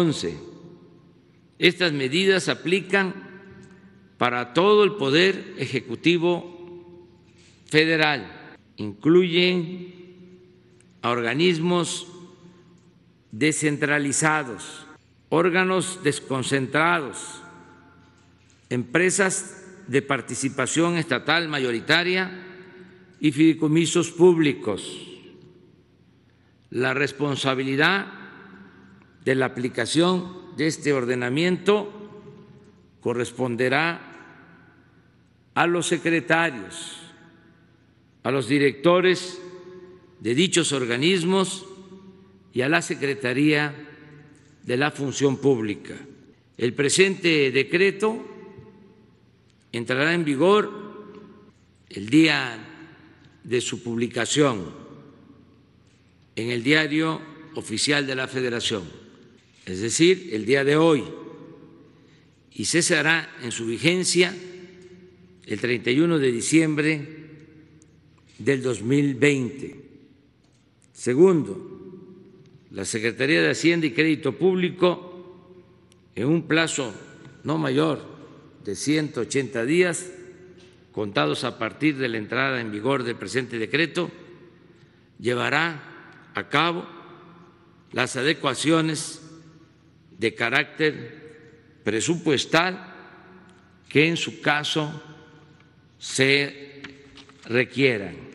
11. Estas medidas aplican para todo el Poder Ejecutivo Federal. Incluyen a organismos descentralizados, órganos desconcentrados, empresas de participación estatal mayoritaria y fideicomisos públicos. La responsabilidad de la aplicación de este ordenamiento corresponderá a los secretarios, a los directores de dichos organismos y a la Secretaría de la Función Pública. El presente decreto entrará en vigor el día de su publicación en el diario oficial de la Federación es decir, el día de hoy, y cesará en su vigencia el 31 de diciembre del 2020. Segundo, la Secretaría de Hacienda y Crédito Público, en un plazo no mayor de 180 días, contados a partir de la entrada en vigor del presente decreto, llevará a cabo las adecuaciones de carácter presupuestal que en su caso se requieran.